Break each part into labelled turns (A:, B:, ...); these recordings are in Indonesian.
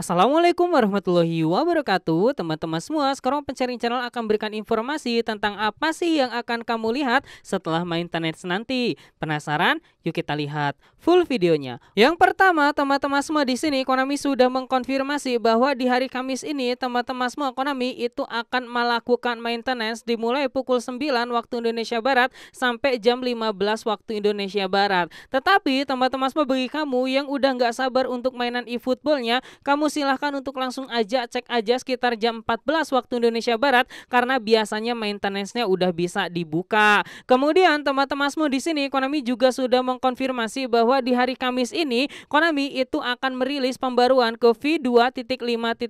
A: Assalamualaikum warahmatullahi wabarakatuh Teman-teman semua sekarang pencari channel akan berikan informasi tentang apa sih yang akan kamu lihat setelah main internet nanti Penasaran? Yuk kita lihat full videonya Yang pertama teman-teman semua di sini Konami sudah mengkonfirmasi bahwa di hari Kamis ini teman-teman semua Konami itu akan melakukan maintenance dimulai pukul 9 waktu Indonesia Barat sampai jam 15 waktu Indonesia Barat Tetapi teman-teman semua bagi kamu yang udah nggak sabar untuk mainan e-footballnya Kamu silahkan untuk langsung aja cek aja sekitar jam 14 waktu Indonesia Barat karena biasanya maintenance-nya udah bisa dibuka. Kemudian teman-teman semua di sini Konami juga sudah mengkonfirmasi bahwa di hari Kamis ini Konami itu akan merilis pembaruan ke V2.5.1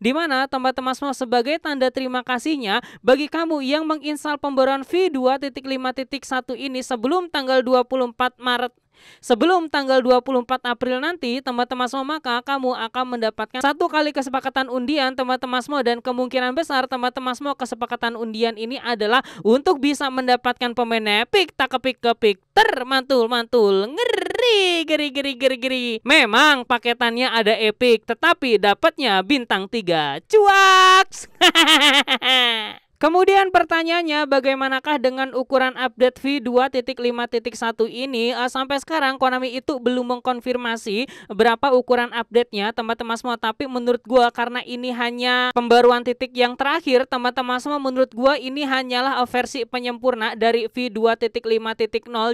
A: di mana teman-teman semua sebagai tanda terima kasihnya bagi kamu yang menginstal pembaruan V2.5.1 ini sebelum tanggal 24 Maret Sebelum tanggal 24 April nanti, teman-teman semua maka kamu akan mendapatkan satu kali kesepakatan undian teman-teman semua dan kemungkinan besar teman-teman semua kesepakatan undian ini adalah untuk bisa mendapatkan pemain epic tak kepik kepik termantul mantul ngeri geri geri geri geri. Memang paketannya ada epic, tetapi dapatnya bintang tiga. Cuaks. Kemudian pertanyaannya bagaimanakah dengan ukuran update V2.5.1 ini eh, sampai sekarang Konami itu belum mengkonfirmasi berapa ukuran update-nya teman-teman semua tapi menurut gua karena ini hanya pembaruan titik yang terakhir teman-teman semua menurut gua ini hanyalah versi penyempurna dari V2.5.0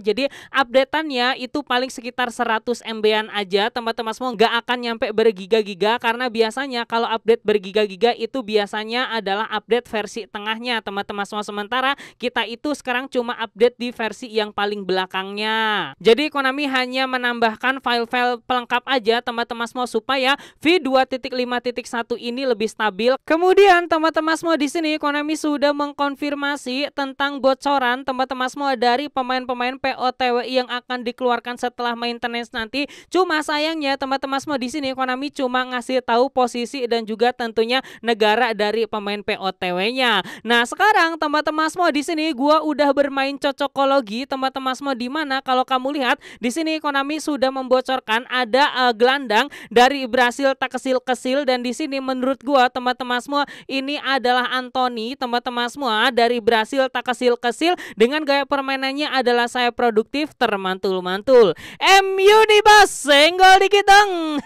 A: jadi update updateannya itu paling sekitar 100 MB-an aja teman-teman semua nggak akan nyampe bergiga-giga karena biasanya kalau update bergiga-giga itu biasanya adalah update versi tengahnya semuanya teman-teman semua sementara kita itu sekarang cuma update di versi yang paling belakangnya jadi Konami hanya menambahkan file-file pelengkap aja teman-teman semua supaya V2.5.1 ini lebih stabil kemudian teman-teman semua di sini Konami sudah mengkonfirmasi tentang bocoran teman-teman semua dari pemain-pemain POTW yang akan dikeluarkan setelah maintenance nanti cuma sayangnya teman-teman semua di sini Konami cuma ngasih tahu posisi dan juga tentunya negara dari pemain POTW-nya nah Nah, sekarang teman-teman semua di sini gua udah bermain cocokologi teman-teman semua di mana kalau kamu lihat di sini Konami sudah membocorkan ada uh, gelandang dari Brasil tak kesil-kesil dan di sini menurut gua teman-teman semua ini adalah Anthony teman-teman semua dari Brasil tak kesil-kesil dengan gaya permainannya adalah saya produktif termantul-mantul. MU di bas senggol dikit dong.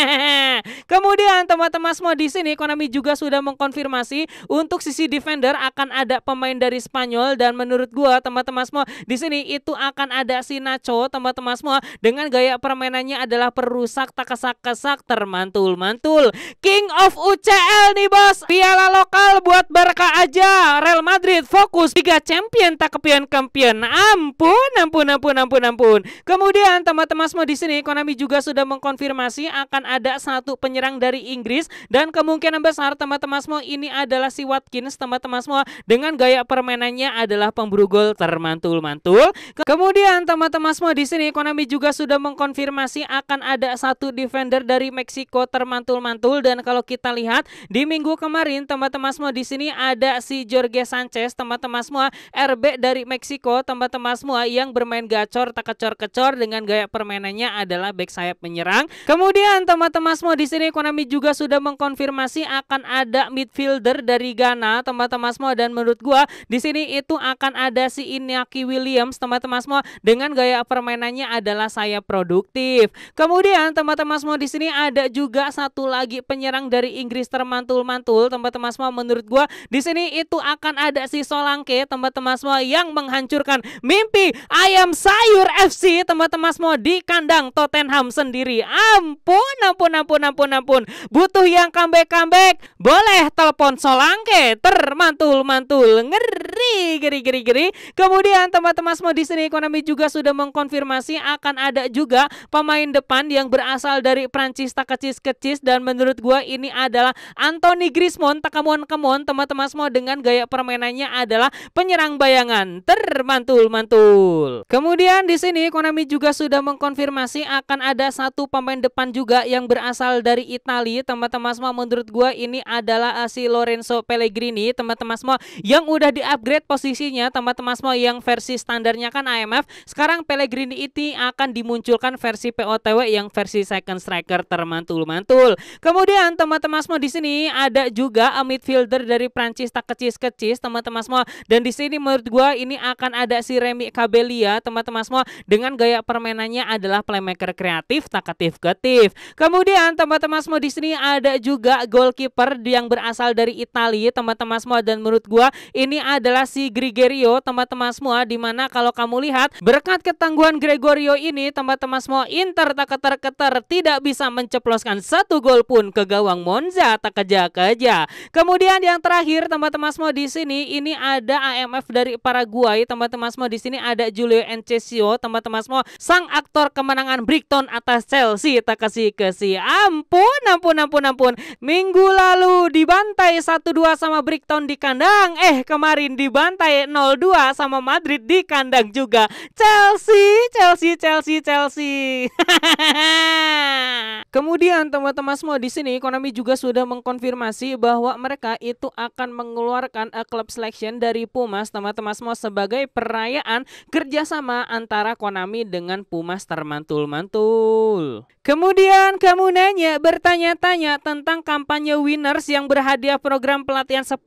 A: Kemudian teman-teman semua di sini Konami juga sudah mengkonfirmasi untuk sisi defense defender akan ada pemain dari Spanyol dan menurut gua teman-teman semua di sini itu akan ada si Nacho teman-teman semua dengan gaya permainannya adalah perusak tak kesak-kesak termantul-mantul. King of UCL nih bos. Piala lokal buat Barca aja. Real Madrid fokus Liga Champion tak kepian kempian. Ampun, ampun, ampun, ampun, ampun. Kemudian teman-teman semua di sini Konami juga sudah mengkonfirmasi akan ada satu penyerang dari Inggris dan kemungkinan besar teman-teman semua ini adalah si Watkins teman-teman teman-teman semua dengan gaya permainannya adalah pemburu gol termantul-mantul. Kemudian teman-teman semua di sini Konami juga sudah mengkonfirmasi akan ada satu defender dari Meksiko termantul-mantul dan kalau kita lihat di minggu kemarin teman-teman semua di sini ada si Jorge Sanchez teman-teman semua RB dari Meksiko teman-teman semua yang bermain gacor tak kecor-kecor dengan gaya permainannya adalah back sayap menyerang. Kemudian teman-teman semua di sini Konami juga sudah mengkonfirmasi akan ada midfielder dari Ghana teman-teman teman-teman semua dan menurut gua di sini itu akan ada si Iñaki Williams teman-teman semua dengan gaya permainannya adalah saya produktif. Kemudian teman-teman semua di sini ada juga satu lagi penyerang dari Inggris termantul-mantul teman-teman semua menurut gua di sini itu akan ada si Solanke teman-teman semua yang menghancurkan mimpi ayam sayur FC teman-teman semua di kandang Tottenham sendiri. Ampun ampun ampun ampun ampun. Butuh yang comeback comeback boleh telepon Solanke termantul mantul mantul ngeri geri geri geri kemudian teman-teman semua di sini ekonomi juga sudah mengkonfirmasi akan ada juga pemain depan yang berasal dari Prancis tak kecis-kecis dan menurut gue ini adalah Anthony Griezmann tak kemon kemon teman-teman semua dengan gaya permainannya adalah penyerang bayangan termantul mantul kemudian di sini ekonomi juga sudah mengkonfirmasi akan ada satu pemain depan juga yang berasal dari Italia teman-teman semua menurut gue ini adalah eh, si Lorenzo Pellegrini teman teman-teman semua yang udah di-upgrade posisinya teman-teman semua yang versi standarnya kan IMF sekarang Pellegrini itu akan dimunculkan versi POTW yang versi second striker termantul-mantul kemudian teman-teman semua di sini ada juga midfielder dari Prancis tak kecis-kecis teman-teman semua dan di sini menurut gua ini akan ada si Remy Kabelia teman-teman semua dengan gaya permainannya adalah playmaker kreatif takatif ketif-ketif kemudian teman-teman semua di sini ada juga goalkeeper yang berasal dari Italia teman-teman semua dan menurut gua ini adalah si Gregorio teman-teman semua dimana kalau kamu lihat berkat ketangguhan Gregorio ini teman-teman semua Inter tak keter-keter tidak bisa menceploskan satu gol pun ke gawang Monza tak keja-keja kemudian yang terakhir teman-teman semua di sini ini ada AMF dari Paraguay teman-teman semua di sini ada Julio Encesio teman-teman semua sang aktor kemenangan Brighton atas Chelsea tak kasih ke si ampun ampun ampun ampun minggu lalu dibantai 1-2 sama Brighton di kandang. Eh, kemarin dibantai 0-2 sama Madrid di kandang juga. Chelsea, Chelsea, Chelsea, Chelsea. Kemudian teman-teman semua di sini Konami juga sudah mengkonfirmasi bahwa mereka itu akan mengeluarkan a eh, club selection dari Pumas teman-teman semua sebagai perayaan kerjasama antara Konami dengan Pumas termantul-mantul. Kemudian kamu nanya bertanya-tanya tentang kampanye winners yang berhadiah program pelatihan 10.000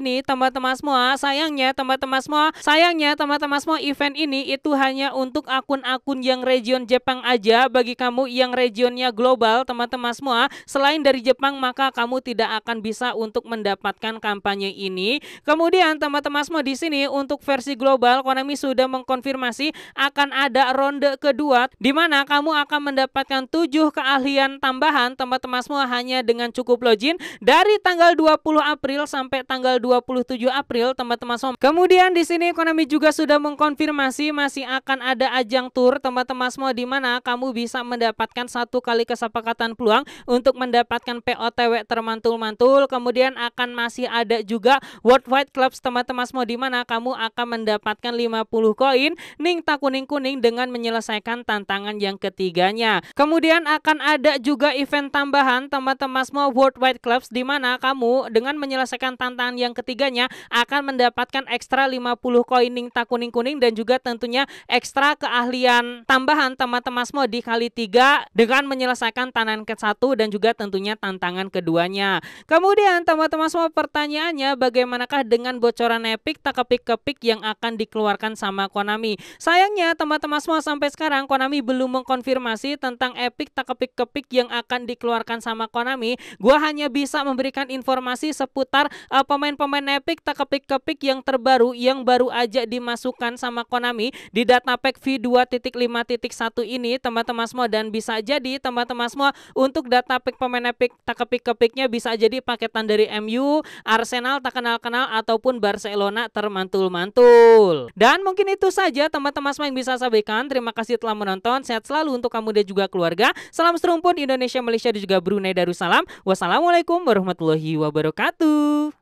A: ini teman-teman semua sayangnya teman-teman semua sayangnya teman-teman semua event ini itu hanya untuk akun-akun yang region Jepang aja bagi kamu yang regionnya global global teman-teman semua selain dari Jepang maka kamu tidak akan bisa untuk mendapatkan kampanye ini kemudian teman-teman semua di sini untuk versi global Konami sudah mengkonfirmasi akan ada ronde kedua di mana kamu akan mendapatkan tujuh keahlian tambahan teman-teman semua hanya dengan cukup login dari tanggal 20 April sampai tanggal 27 April teman-teman semua kemudian di sini Konami juga sudah mengkonfirmasi masih akan ada ajang tour teman-teman semua di mana kamu bisa mendapatkan satu kali kesempatan kesepakatan peluang untuk mendapatkan POTW termantul-mantul. Kemudian akan masih ada juga world wide Clubs teman-teman semua di mana kamu akan mendapatkan 50 koin Ning Tak Kuning-Kuning dengan menyelesaikan tantangan yang ketiganya. Kemudian akan ada juga event tambahan teman-teman semua world wide Clubs di mana kamu dengan menyelesaikan tantangan yang ketiganya akan mendapatkan ekstra 50 koin Ning Tak Kuning-Kuning dan juga tentunya ekstra keahlian tambahan teman-teman semua di kali tiga dengan menyelesaikan merasakan tantangan ke satu dan juga tentunya tantangan keduanya. Kemudian teman-teman semua pertanyaannya bagaimanakah dengan bocoran epic tak kepik yang akan dikeluarkan sama Konami? Sayangnya teman-teman semua sampai sekarang Konami belum mengkonfirmasi tentang epic tak kepik yang akan dikeluarkan sama Konami. Gua hanya bisa memberikan informasi seputar uh, pemain-pemain epic tak kepik-kepik yang terbaru yang baru aja dimasukkan sama Konami di data pack V2.5.1 ini teman-teman semua dan bisa jadi teman-teman Mas Mo untuk data pick pemain epic tak kepik kepiknya bisa jadi paketan dari MU, Arsenal tak kenal-kenal ataupun Barcelona termantul-mantul. Dan mungkin itu saja teman-teman semua yang bisa sampaikan. Terima kasih telah menonton. Sehat selalu untuk kamu dan juga keluarga. Salam serumpun Indonesia, Malaysia dan juga Brunei Darussalam. Wassalamualaikum warahmatullahi wabarakatuh.